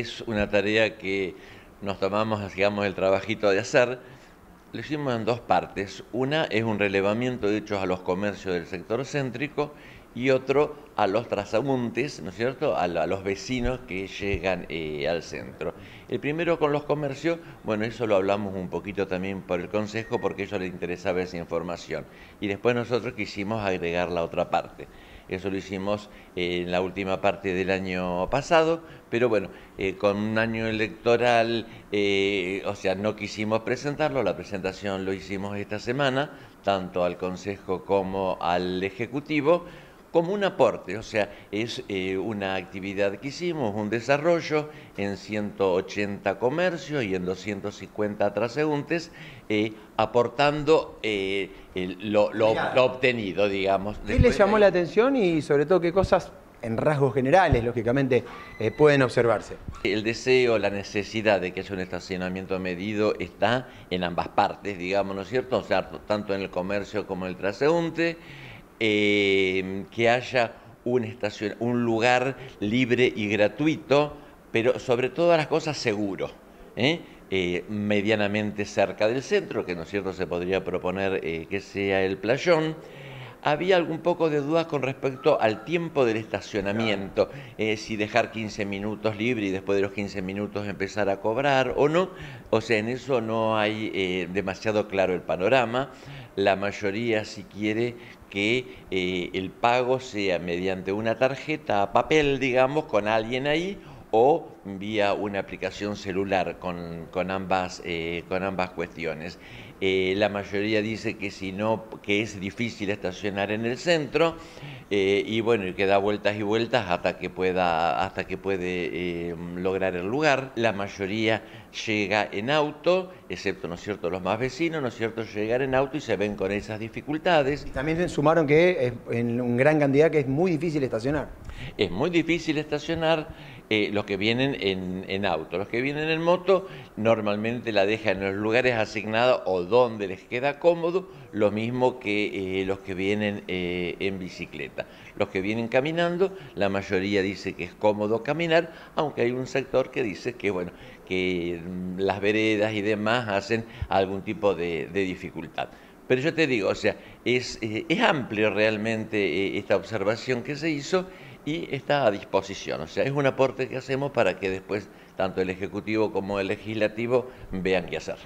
es una tarea que nos tomamos, hacíamos el trabajito de hacer. Lo hicimos en dos partes. Una es un relevamiento de hechos a los comercios del sector céntrico y otro a los trasamuntes, ¿no es cierto?, a, los vecinos que llegan eh, al centro. El primero con los comercios, bueno, eso lo hablamos un poquito también por el Consejo porque a ellos les interesaba esa información. Y después nosotros quisimos agregar la otra parte. Eso lo hicimos eh, en la última parte del año pasado, pero bueno, eh, con un año electoral, eh, o sea, no quisimos presentarlo, la presentación lo hicimos esta semana, tanto al Consejo como al Ejecutivo, como un aporte, o sea, es eh, una actividad que hicimos, un desarrollo en 180 comercios y en 250 transeúntes, eh, aportando eh, lo, obtenido, digamos. ¿Qué les llamó la atención y sobre todo qué cosas en rasgos generales, lógicamente, pueden observarse. El deseo, la necesidad de que haya un estacionamiento medido está en ambas partes, digamos, ¿no es cierto? O sea, tanto en el comercio como en el transeúnte. Em, que haya un, estacion, un lugar libre y gratuito, pero sobre todas las cosas seguro. ¿eh? Eh, medianamente cerca del centro, que no es cierto se podría proponer eh, que sea el playón. Había algún poco de dudas con respecto al tiempo del estacionamiento, si dejar 15 minutos libre y después de los 15 minutos empezar a cobrar o no. O sea, en eso no hay demasiado claro el panorama la mayoría si quiere que eh, el pago sea mediante una tarjeta a papel, digamos, con alguien ahí o vía una aplicación celular con, ambas, eh, con ambas cuestiones. Eh, la mayoría dice que si no, que es difícil estacionar en el centro, eh, y bueno, y que da vueltas y vueltas hasta que pueda, hasta que puede em, lograr el lugar. La mayoría llega en auto, excepto, ¿no es los más vecinos, ¿no es cierto?, llegar en auto y se ven con esas dificultades. Y también sumaron que es en gran cantidad que es muy difícil estacionar. Es muy difícil estacionar eh, los que vienen en, en, auto. Los que vienen en moto normalmente la dejan en los lugares asignados o donde les queda cómodo, lo mismo que eh, los que vienen eh, en bicicleta. Los que vienen caminando, la mayoría dice que es cómodo caminar, aunque hay un sector que dice que, bueno, que mm, las veredas y demás hacen algún tipo de, dificultad. Pero yo te digo, o sea, es amplio realmente esta observación que se hizo y está a disposición. O sea, es un aporte que hacemos para que después tanto el Ejecutivo como el Legislativo vean qué hacer.